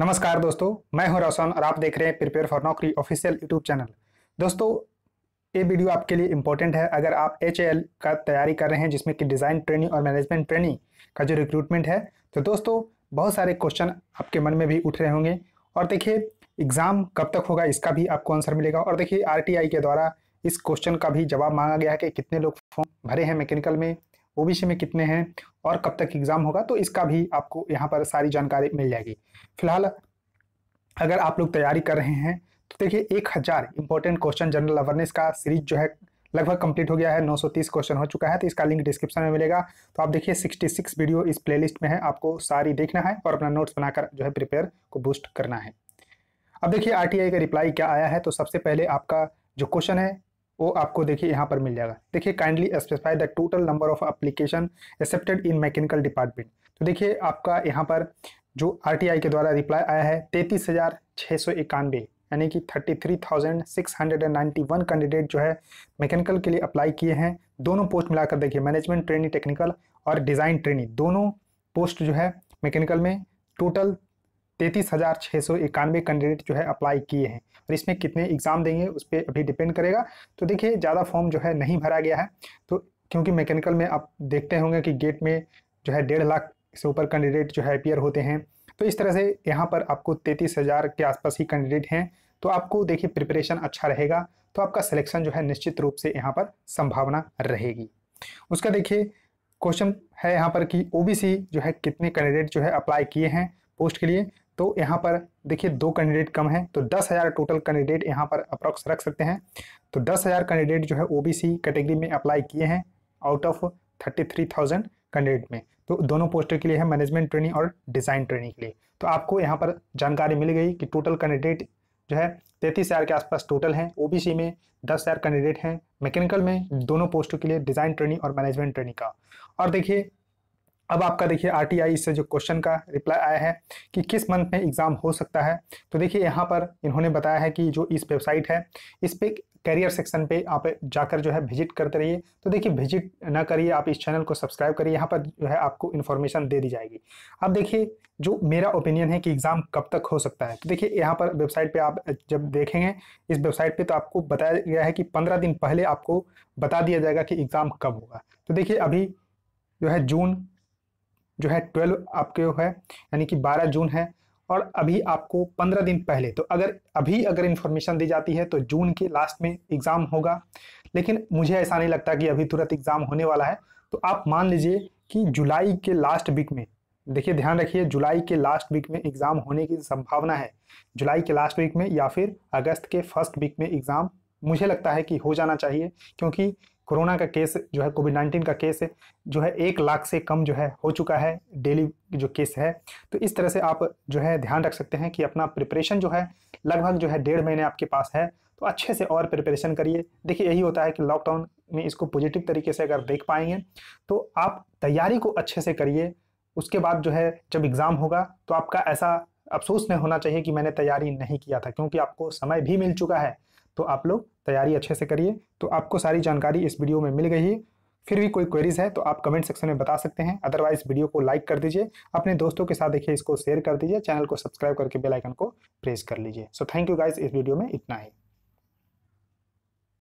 नमस्कार दोस्तों मैं हूं रोशन और आप देख रहे हैं prepare for Naukri official YouTube channel दोस्तों ये वीडियो आपके लिए इंपॉर्टेंट है अगर आप एच का तैयारी कर रहे हैं जिसमें कि डिज़ाइन ट्रेनिंग और मैनेजमेंट ट्रेनिंग का जो रिक्रूटमेंट है तो दोस्तों बहुत सारे क्वेश्चन आपके मन में भी उठ रहे होंगे और देखिए एग्ज़ाम कब तक होगा इसका भी आपको आंसर मिलेगा और देखिए आर के द्वारा इस क्वेश्चन का भी जवाब मांगा गया है कि कितने लोग फॉर्म भरे हैं मैकेनिकल में ओबीसी में कितने हैं और कब तक एग्जाम होगा तो इसका भी आपको यहाँ पर सारी जानकारी मिल जाएगी फिलहाल अगर आप लोग तैयारी कर रहे हैं तो देखिए एक हज़ार इंपॉर्टेंट क्वेश्चन जनरल अवेयरनेस का सीरीज जो है लगभग कंप्लीट हो गया है 930 क्वेश्चन हो चुका है तो इसका लिंक डिस्क्रिप्शन में मिलेगा तो आप देखिए 66 वीडियो इस प्लेलिस्ट में है आपको सारी देखना है और अपना नोट्स बनाकर जो है प्रिपेयर को बूस्ट करना है अब देखिए आरटीआई का रिप्लाई क्या आया है तो सबसे पहले आपका जो क्वेश्चन है वो आपको देखिए यहाँ पर मिल जाएगा देखिए kindly specify the total number of application accepted in mechanical department तो देखिए आपका यहाँ पर जो आर के द्वारा रिप्लाई आया है तैंतीस हज़ार छः सौ इक्यानवे यानी कि thirty three thousand six hundred and ninety one candidate जो है मैकेनिकल के लिए अप्लाई किए हैं दोनों पोस्ट मिलाकर देखिए मैनेजमेंट ट्रेनिंग टेक्निकल और डिज़ाइन ट्रेनिंग दोनों पोस्ट जो है मैकेनिकल में टोटल तैंतीस हज़ार छः सौ इक्यानवे कैंडिडेट जो है अप्लाई किए हैं और इसमें कितने एग्ज़ाम देंगे उस पर अभी डिपेंड करेगा तो देखिए ज़्यादा फॉर्म जो है नहीं भरा गया है तो क्योंकि मैकेनिकल में आप देखते होंगे कि गेट में जो है डेढ़ लाख से ऊपर कैंडिडेट जो है अपियर होते हैं तो इस तरह से यहाँ पर आपको तैंतीस हज़ार के आसपास ही कैंडिडेट हैं तो आपको देखिए प्रिपरेशन अच्छा रहेगा तो आपका सिलेक्शन जो है निश्चित रूप से यहाँ पर संभावना रहेगी उसका देखिए क्वेश्चन है यहाँ पर कि ओबीसी जो है कितने कैंडिडेट जो है अप्लाई किए हैं पोस्ट के लिए तो यहाँ पर देखिए दो कैंडिडेट कम हैं तो दस हज़ार टोटल कैंडिडेट यहाँ पर अप्रॉक्स रख सकते हैं तो दस हज़ार कैंडिडेट जो है ओबीसी कैटेगरी में अप्लाई किए हैं out of thirty three thousand candidate में तो दोनों पोस्टर के लिए है मैनेजमेंट ट्रेनिंग और डिज़ाइन ट्रेनिंग के लिए तो आपको यहाँ पर जानकारी मिल गई कि टोटल कैंडिडेट जो है तैंतीस हज़ार के आसपास टोटल हैं ओ में दस हज़ार कैंडिडेट हैं मैकेनिकल में दोनों पोस्टों के लिए डिज़ाइन ट्रेनिंग और मैनेजमेंट ट्रेनिंग का और देखिए अब आपका देखिए आरटीआई से जो क्वेश्चन का रिप्लाई आया है कि किस मंथ में एग्ज़ाम हो सकता है तो देखिए यहाँ पर इन्होंने बताया है कि जो इस वेबसाइट है इस पर करियर सेक्शन पे आप जाकर जो है विजिट करते रहिए तो देखिए विजिट ना करिए आप इस चैनल को सब्सक्राइब करिए यहाँ पर जो है आपको इन्फॉर्मेशन दे दी जाएगी अब देखिए जो मेरा ओपिनियन है कि एग्ज़ाम कब तक हो सकता है तो देखिए यहाँ पर वेबसाइट पे आप जब देखेंगे इस वेबसाइट पे तो आपको बताया गया है कि पंद्रह दिन पहले आपको बता दिया जाएगा कि एग्ज़ाम कब होगा तो देखिए अभी जो है जून जो है ट्वेल्व आपके है यानी कि बारह जून है और अभी आपको पंद्रह दिन पहले तो अगर अभी अगर इन्फॉर्मेशन दी जाती है तो जून के लास्ट में एग्ज़ाम होगा लेकिन मुझे ऐसा नहीं लगता कि अभी तुरंत एग्ज़ाम होने वाला है तो आप मान लीजिए कि जुलाई के लास्ट वीक में देखिए ध्यान रखिए जुलाई के लास्ट वीक में एग्ज़ाम होने की संभावना है जुलाई के लास्ट वीक में या फिर अगस्त के फर्स्ट वीक में एग्ज़ाम मुझे लगता है कि हो जाना चाहिए क्योंकि कोरोना का केस जो है कोविड नाइन्टीन का केस जो है एक लाख से कम जो है हो चुका है डेली जो केस है तो इस तरह से आप जो है ध्यान रख सकते हैं कि अपना प्रिपरेशन जो है लगभग जो है डेढ़ महीने आपके पास है तो अच्छे से और प्रिपरेशन करिए देखिए यही होता है कि लॉकडाउन में इसको पॉजिटिव तरीके से अगर देख पाएंगे तो आप तैयारी को अच्छे से करिए उसके बाद जो है जब एग्ज़ाम होगा तो आपका ऐसा अफसोस नहीं होना चाहिए कि मैंने तैयारी नहीं किया था क्योंकि आपको समय भी मिल चुका है तो आप लोग तैयारी अच्छे से करिए तो आपको सारी जानकारी इस वीडियो में मिल गई है फिर भी कोई क्वेरीज है तो आप कमेंट सेक्शन में बता सकते हैं अदरवाइज वीडियो को लाइक कर दीजिए अपने दोस्तों के साथ देखिए इसको शेयर कर दीजिए चैनल को सब्सक्राइब करके बेल आइकन को प्रेस कर लीजिए सो थैंक यू गाइज इस वीडियो में इतना ही